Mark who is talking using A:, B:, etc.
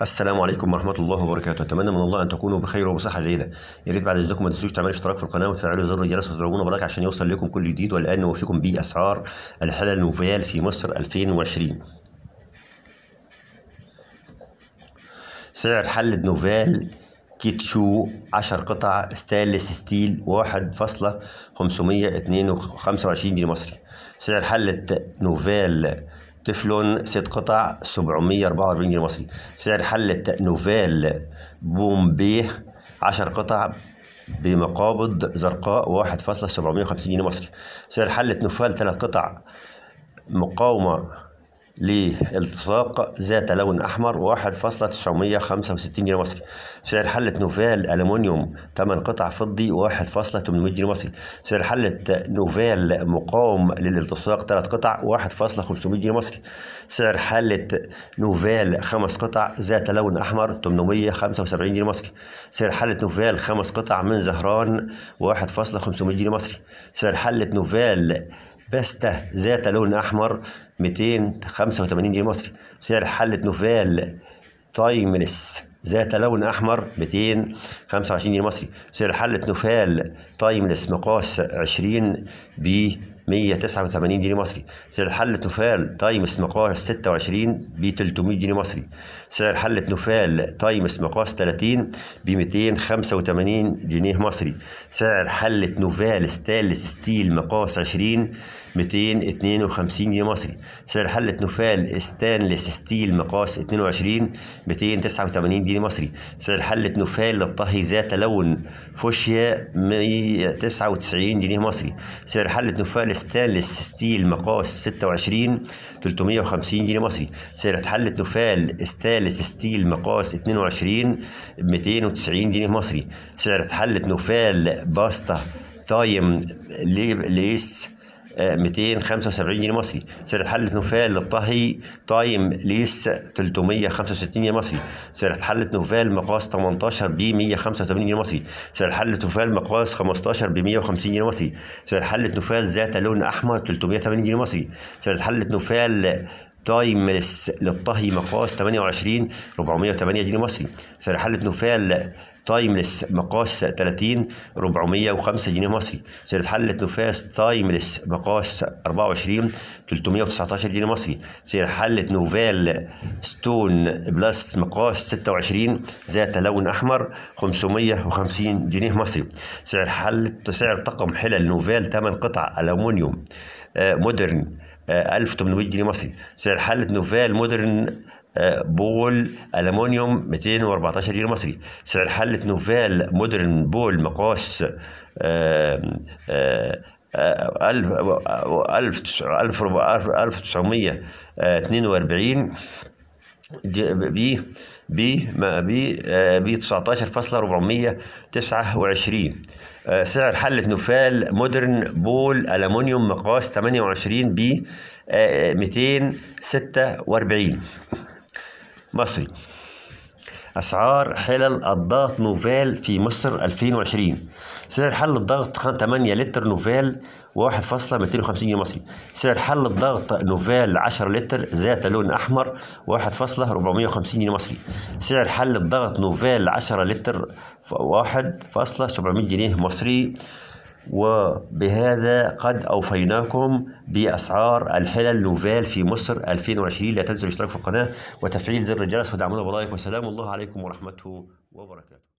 A: السلام عليكم ورحمه الله وبركاته اتمنى من الله ان تكونوا بخير وبصحه جيدة. يا ريت بعد اذنكم ما تنسوش تعملوا اشتراك في القناه وتفعلوا زر الجرس وتضربونا بلايك عشان يوصل لكم كل جديد والان نوفيكم باسعار الحلل نوفيال في مصر 2020 سعر حلة نوفال كيتشو 10 قطع ستانلس ستيل 1.525 جنيه مصري سعر حلة نوفال تفلون ست قطع 744 جنيه مصري سعر حلة نوفال بومبيه 10 قطع بمقابض زرقاء 1.750 جنيه مصري سعر حلة نوفال 3 قطع مقاومة لالتصاق ذات لون أحمر 1.965 جنيه مصري سعر حلة نوفال ألمنيوم 8 قطع فضي 1.800 جنيه مصري سعر حلة نوفال مقاوم للالتصاق 3 قطع 1.500 جنيه مصري سعر حلة نوفال 5 قطع ذات لون أحمر 875 جنيه مصري سعر حلة نوفال 5 قطع من زهران 1.500 جنيه مصري سعر حلة نوفال باستا ذات لون احمر 285 جنيه مصري سعر حلة نوفال تايمليس ذات لون احمر 225 جنيه مصري سعر حلة نوفال تايمليس مقاس 20 ب 189 جنيه مصري سعر حلة نوفال تايمس مقاس 26 ب 300 جنيه مصري سعر حلة نوفال تايمس مقاس 30 ب 285 جنيه مصري سعر حلة نوفال ستانلس ستيل مقاس 20 252 جنيه مصري سعر حلة نوفال ستانلس ستيل مقاس 22 289 جنيه مصري سعر حلة نوفال للطهي ذات لون فوشيا 199 جنيه مصري سعر حلة نوفال الستانلس ستيل مقاس 26 350 جنيه مصري سعر حلة نفال ستانلس ستيل مقاس 22 290 جنيه مصري سعر حلة نفال باستا تايم ليس 275 آه، جنيه مصري سعر حلة نوفال للطهي تايم ليس 365 جنيه مصري سعر حلة نوفال مقاس 18 ب 185 جنيه مصري سعر حلة نوفال مقاس 15 ب 150 جنيه مصري سعر حلة نوفال ذات لون أحمر 380 جنيه مصري سعر حلة نوفال تايمس للطهي مقاس 28 408 جنيه مصري سعر حلة نوفال تايملس مقاس 30 405 جنيه مصري سيرة حلة نوفاس تايملس مقاس 24 319 جنيه مصري سيرة حلة نوفال ستون بلس مقاس 26 ذات لون أحمر 550 جنيه مصري سعر حلة سعر طقم حلل نوفال 8 قطع ألومنيوم آه، مودرن 1800 آه، جنيه مصري سعر حلة نوفال مودرن آه، بول ألمونيوم 214 جنيه مصري سعر حلة نوفال مودرن بول مقاس 1942 آه، آه، بي بي بي 19.429 سعر حلة نوفال مودرن بول ألمونيوم مقاس 28 ب 246 مصري أسعار حلل الضغط نوفال في مصر 2020 سعر حل الضغط 8 لتر نوفال 1.250 جنيه مصري سعر حل الضغط نوفال 10 لتر ذات لون أحمر 1.450 جنيه مصري سعر حل الضغط نوفال 10 لتر 1.700 جنيه مصري وبهذا قد أوفيناكم بأسعار الحلل نوفال في مصر 2020 لا تنسوا الاشتراك في القناة وتفعيل زر الجرس ودعمونا بلايك وسلام الله عليكم ورحمته وبركاته